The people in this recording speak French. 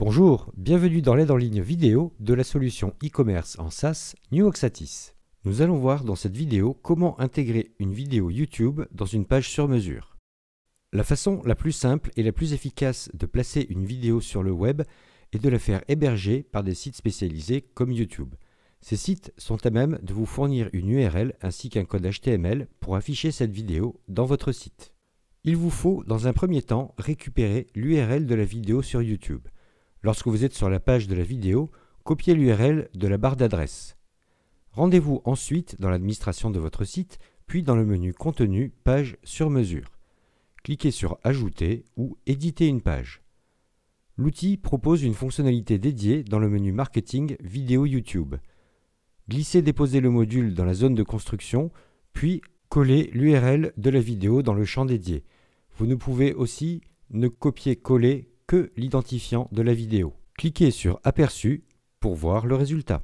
Bonjour, bienvenue dans l'aide en ligne vidéo de la solution e-commerce en SaaS New Oxatis. Nous allons voir dans cette vidéo comment intégrer une vidéo YouTube dans une page sur mesure. La façon la plus simple et la plus efficace de placer une vidéo sur le web est de la faire héberger par des sites spécialisés comme YouTube. Ces sites sont à même de vous fournir une URL ainsi qu'un code HTML pour afficher cette vidéo dans votre site. Il vous faut dans un premier temps récupérer l'URL de la vidéo sur YouTube. Lorsque vous êtes sur la page de la vidéo, copiez l'URL de la barre d'adresse. Rendez-vous ensuite dans l'administration de votre site, puis dans le menu Contenu Page sur mesure. Cliquez sur Ajouter ou Éditer une page. L'outil propose une fonctionnalité dédiée dans le menu Marketing Vidéo YouTube. Glissez-déposez le module dans la zone de construction, puis collez l'URL de la vidéo dans le champ dédié. Vous ne pouvez aussi ne copier-coller que l'identifiant de la vidéo. Cliquez sur Aperçu pour voir le résultat.